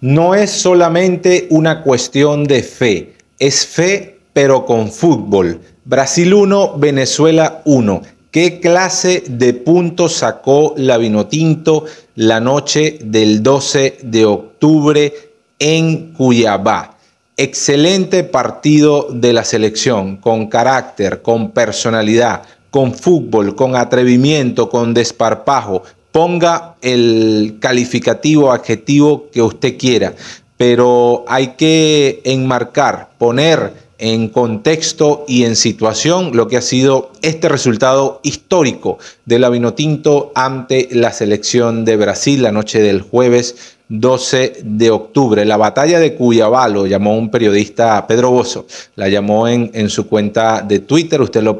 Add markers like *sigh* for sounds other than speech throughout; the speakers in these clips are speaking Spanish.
no es solamente una cuestión de fe, es fe pero con fútbol. Brasil 1, Venezuela 1. ¿Qué clase de puntos sacó la Vinotinto la noche del 12 de octubre en Cuyabá? Excelente partido de la selección, con carácter, con personalidad, con fútbol, con atrevimiento, con desparpajo, ponga el calificativo, adjetivo que usted quiera, pero hay que enmarcar, poner en contexto y en situación lo que ha sido este resultado histórico de la ante la selección de Brasil la noche del jueves 12 de octubre. La batalla de Cuyabalo, llamó un periodista Pedro Bozo, la llamó en, en su cuenta de Twitter, usted lo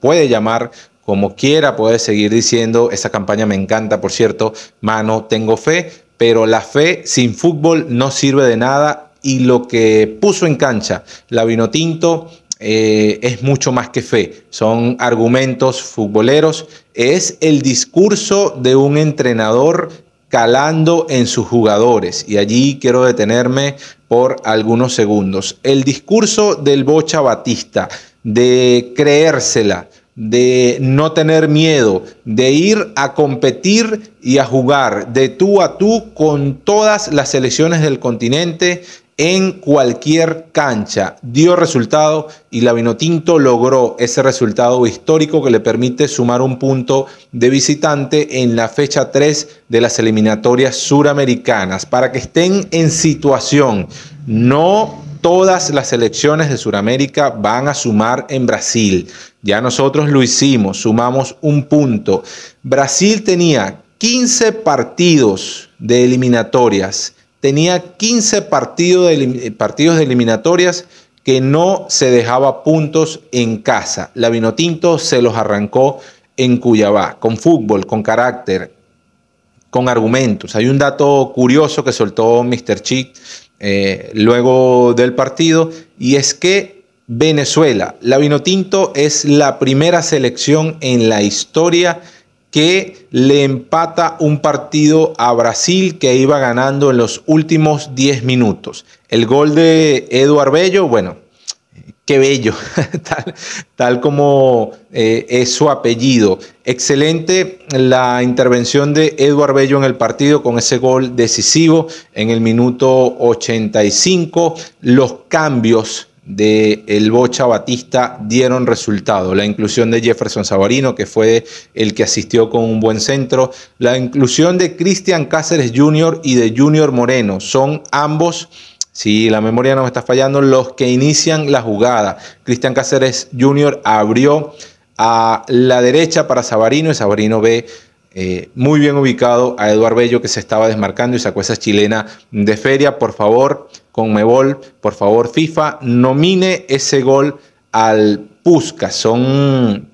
puede llamar como quiera, puedes seguir diciendo, esa campaña me encanta, por cierto, mano, tengo fe, pero la fe sin fútbol no sirve de nada y lo que puso en cancha la Vinotinto eh, es mucho más que fe, son argumentos futboleros, es el discurso de un entrenador calando en sus jugadores y allí quiero detenerme por algunos segundos. El discurso del Bocha Batista de creérsela, de no tener miedo, de ir a competir y a jugar de tú a tú con todas las selecciones del continente en cualquier cancha. Dio resultado y la Vinotinto logró ese resultado histórico que le permite sumar un punto de visitante en la fecha 3 de las eliminatorias suramericanas para que estén en situación. No todas las selecciones de Sudamérica van a sumar en Brasil. Ya nosotros lo hicimos, sumamos un punto. Brasil tenía 15 partidos de eliminatorias. Tenía 15 partidos de, eh, partidos de eliminatorias que no se dejaba puntos en casa. La Vinotinto se los arrancó en Cuyabá, con fútbol, con carácter, con argumentos. Hay un dato curioso que soltó Mr. Chick eh, luego del partido y es que Venezuela. La Vinotinto es la primera selección en la historia que le empata un partido a Brasil que iba ganando en los últimos 10 minutos. El gol de Eduard Bello, bueno, qué bello, *laughs* tal, como eh, es su apellido. Excelente la intervención de Eduard Bello en el partido con ese gol decisivo en el minuto 85. Los cambios de el Bocha Batista dieron resultado. La inclusión de Jefferson Sabarino, que fue el que asistió con un buen centro. La inclusión de Cristian Cáceres Jr. y de Junior Moreno. Son ambos si la memoria no me está fallando, los que inician la jugada. Cristian Cáceres Jr. abrió a la derecha para Sabarino y Sabarino ve eh, muy bien ubicado a Eduardo Bello que se estaba desmarcando y sacó esa chilena de feria. Por favor, con Mebol, por favor, FIFA, nomine ese gol al Pusca Son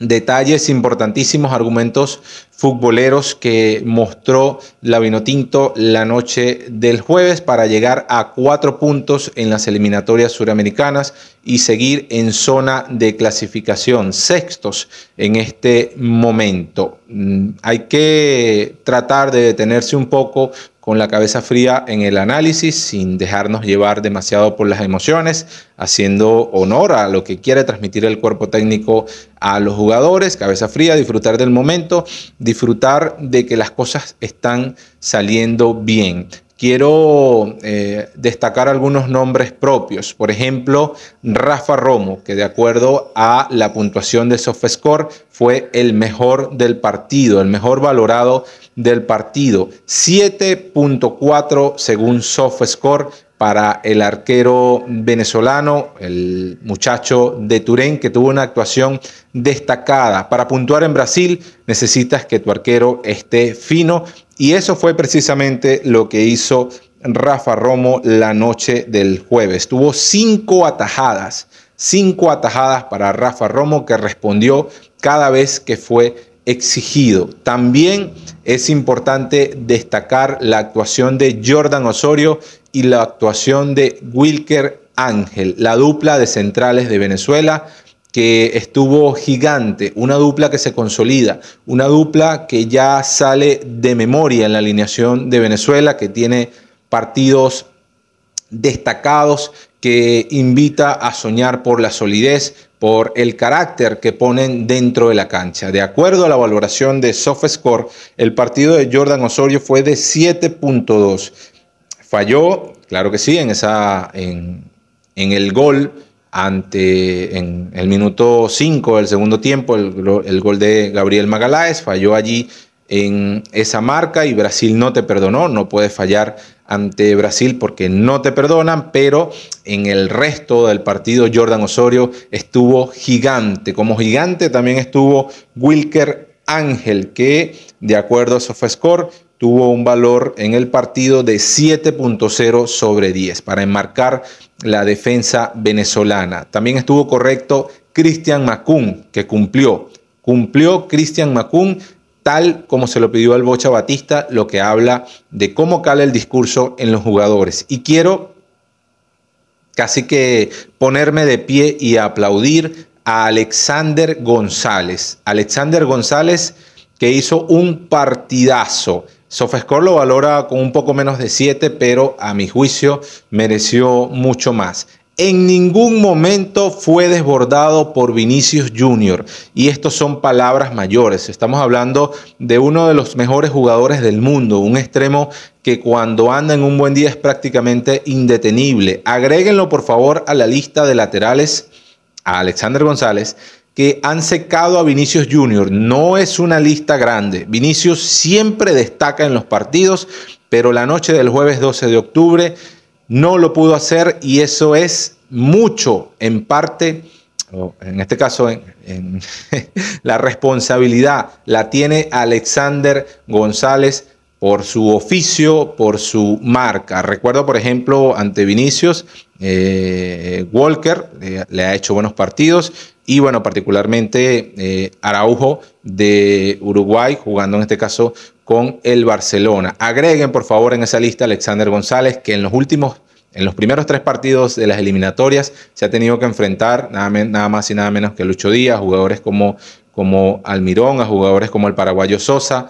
detalles importantísimos, argumentos futboleros que mostró la Vinotinto la noche del jueves para llegar a cuatro puntos en las eliminatorias suramericanas y seguir en zona de clasificación, sextos en este momento. Mm, hay que tratar de detenerse un poco con la cabeza fría en el análisis, sin dejarnos llevar demasiado por las emociones, haciendo honor a lo que quiere transmitir el cuerpo técnico a los jugadores, cabeza fría, disfrutar del momento, disfrutar de que las cosas están saliendo bien. Quiero eh, destacar algunos nombres propios. Por ejemplo, Rafa Romo, que de acuerdo a la puntuación de SoftScore fue el mejor del partido, el mejor valorado del partido. 7.4 según softscore para el arquero venezolano, el muchacho de Turén, que tuvo una actuación destacada. Para puntuar en Brasil necesitas que tu arquero esté fino y eso fue precisamente lo que hizo Rafa Romo la noche del jueves. Tuvo cinco atajadas, cinco atajadas para Rafa Romo que respondió cada vez que fue exigido. También es importante destacar la actuación de Jordan Osorio y la actuación de Wilker Ángel, la dupla de centrales de Venezuela que estuvo gigante, una dupla que se consolida, una dupla que ya sale de memoria en la alineación de Venezuela, que tiene partidos destacados que invita a soñar por la solidez, por el carácter que ponen dentro de la cancha. De acuerdo a la valoración de Softscore, el partido de Jordan Osorio fue de 7.2. Falló, claro que sí, en, esa, en, el gol ante en el minuto 5 del segundo tiempo, el, el gol de Gabriel Magaláes, falló allí en esa marca y Brasil no te perdonó, no puede fallar ante Brasil porque no te perdonan, pero en el resto del partido Jordan Osorio estuvo gigante. Como gigante también estuvo Wilker Ángel, que de acuerdo a SofaScore tuvo un valor en el partido de 7.0 sobre 10 para enmarcar la defensa venezolana. También estuvo correcto Cristian Macún, que cumplió. Cumplió Cristian Macún tal como se lo pidió al Bocha Batista, lo que habla de cómo cala el discurso en los jugadores. Y quiero casi que ponerme de pie y aplaudir a Alexander González. Alexander González que hizo un partidazo. Sofascore lo valora con un poco menos de 7, pero a mi juicio mereció mucho más en ningún momento fue desbordado por Vinicius Jr. Y estos son palabras mayores. Estamos hablando de uno de los mejores jugadores del mundo, un extremo que cuando anda en un buen día es prácticamente indetenible. Agréguenlo por favor a la lista de laterales a Alexander González que han secado a Vinicius Jr. No es una lista grande. Vinicius siempre destaca en los partidos, pero la noche del jueves 12 de octubre no lo pudo hacer y eso es mucho en parte, en este caso *laughs* la responsabilidad la tiene Alexander González por su oficio, por su marca. Recuerdo, por ejemplo, ante Vinicius, eh, Walker eh, le ha hecho buenos partidos y, bueno, particularmente eh, Araujo de Uruguay, jugando en este caso con el Barcelona. Agreguen por favor en esa lista a Alexander González, que en los últimos, en los primeros tres partidos de las eliminatorias se ha tenido que enfrentar nada, más y nada menos que Lucho Díaz, jugadores como, como Almirón, a jugadores como el paraguayo Sosa,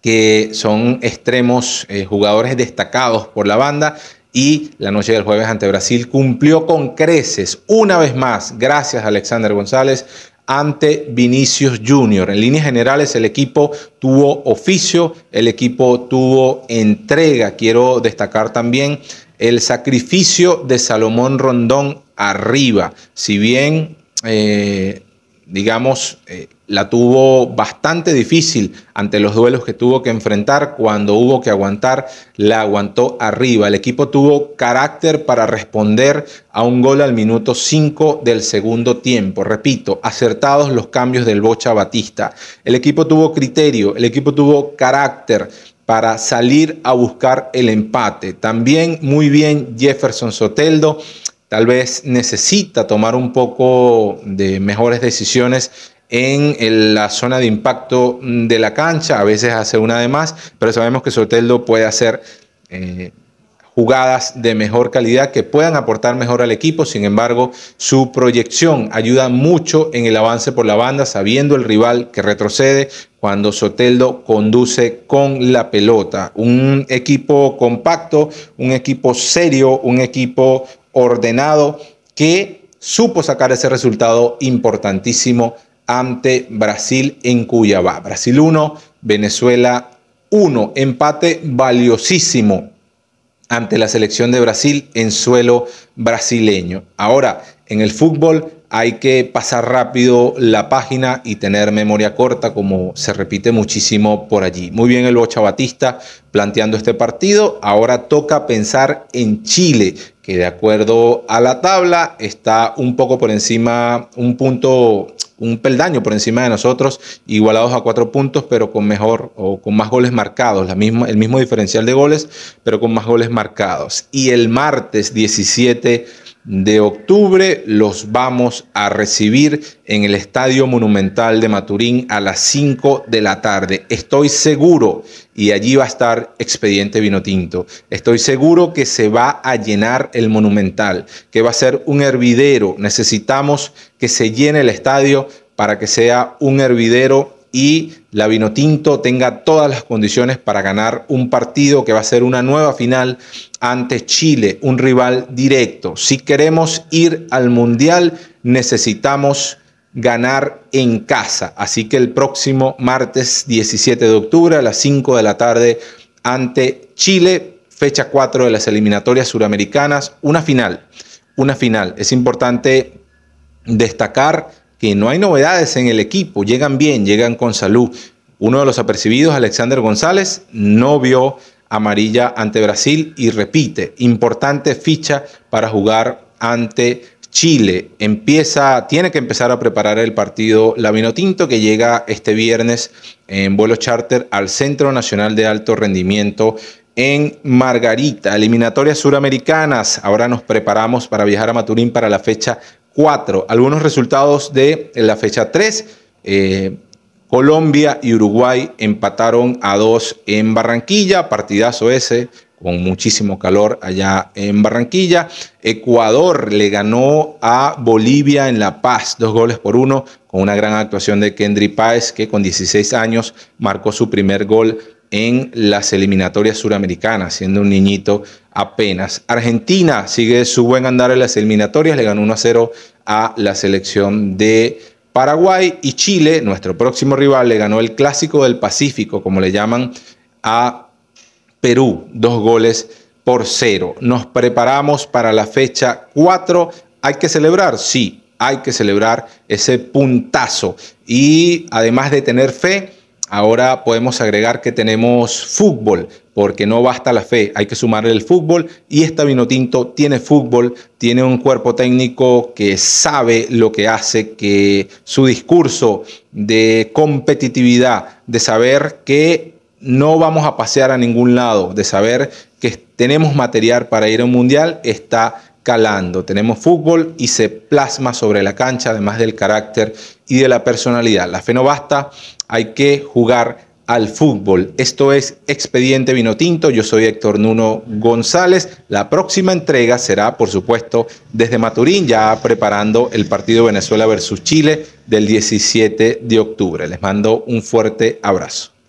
que son extremos, eh, jugadores destacados por la banda. Y la noche del jueves ante Brasil cumplió con creces, una vez más, gracias a Alexander González, ante Vinicius Junior. En líneas generales, el equipo tuvo oficio, el equipo tuvo entrega. Quiero destacar también el sacrificio de Salomón Rondón arriba. Si bien eh, digamos, eh, la tuvo bastante difícil ante los duelos que tuvo que enfrentar. Cuando hubo que aguantar, la aguantó arriba. El equipo tuvo carácter para responder a un gol al minuto 5 del segundo tiempo. Repito, acertados los cambios del Bocha Batista. El equipo tuvo criterio, el equipo tuvo carácter para salir a buscar el empate. También muy bien Jefferson Soteldo tal vez necesita tomar un poco de mejores decisiones en la zona de impacto mm, de la cancha, a veces hace una de más, pero sabemos que Soteldo puede hacer eh, jugadas de mejor calidad que puedan aportar mejor al equipo, sin embargo su proyección ayuda mucho en el avance por la banda, sabiendo el rival que retrocede cuando Soteldo conduce con la pelota. Un equipo compacto, un equipo serio, un equipo ordenado que supo sacar ese resultado importantísimo ante Brasil en Cuyabá. Brasil 1, Venezuela 1. Empate valiosísimo ante la selección de Brasil en suelo brasileño. Ahora, en el fútbol hay que pasar rápido la página y tener memoria corta, como se repite muchísimo por allí. Muy bien el Bocha Batista planteando este partido. Ahora toca pensar en Chile, de acuerdo a la tabla está un poco por encima, un punto, un peldaño por encima de nosotros, igualados a cuatro puntos, pero con mejor o con más goles marcados, el mismo diferencial de goles, pero con más goles marcados. Y el martes 17 de octubre los vamos a recibir en el Estadio Monumental de Maturín a las 5 de la tarde. Estoy seguro, y allí va a estar Expediente Vinotinto, estoy seguro que se va a llenar el Monumental, que va a ser un hervidero. Necesitamos que se llene el estadio para que sea un hervidero y la Vinotinto tenga todas las condiciones para ganar un partido que va a ser una nueva final ante Chile, un rival directo. Si queremos ir al Mundial, necesitamos ganar en casa. Así que el próximo martes 17 de octubre a las 5 de la tarde ante Chile, fecha 4 de las eliminatorias suramericanas, una final, una final. Es importante destacar que no hay novedades en el equipo, llegan bien, llegan con salud. Uno de los apercibidos, Alexander González, no vio amarilla ante Brasil y repite, importante ficha para jugar ante Chile. Empieza, tiene que empezar a preparar el partido Lavino Tinto que llega este viernes en vuelo charter al Centro Nacional de Alto Rendimiento en Margarita. Eliminatorias suramericanas. Ahora nos preparamos para viajar a Maturín para la fecha cuatro Algunos resultados de la fecha 3. Eh, Colombia y Uruguay empataron a 2 en Barranquilla, partidazo ese, con muchísimo calor allá en Barranquilla. Ecuador le ganó a Bolivia en La Paz, dos goles por uno, con una gran actuación de Kendry Páez, que con 16 años marcó su primer gol en las eliminatorias suramericanas, siendo un niñito apenas. Argentina sigue su buen andar en las eliminatorias, le ganó 1 a 0 a la selección de Paraguay y Chile, nuestro próximo rival, le ganó el Clásico del Pacífico, como le llaman, a Perú, dos goles por cero. Nos preparamos para la fecha 4. ¿Hay que celebrar? Sí, hay que celebrar ese puntazo. Y además de tener fe, Ahora podemos agregar que tenemos fútbol, porque no basta la fe, hay que sumarle el fútbol y esta Vinotinto tiene fútbol, tiene un cuerpo técnico que sabe lo que hace, que su discurso de competitividad, de saber que no vamos a pasear a ningún lado, de saber que tenemos material para ir a un mundial, está calando. Tenemos fútbol y se plasma sobre la cancha, además del carácter y de la personalidad. La fe no basta, hay que jugar al fútbol. Esto es Expediente Vinotinto. Yo soy Héctor Nuno González. La próxima entrega será, por supuesto, desde Maturín, ya preparando el partido Venezuela versus Chile del 17 de octubre. Les mando un fuerte abrazo.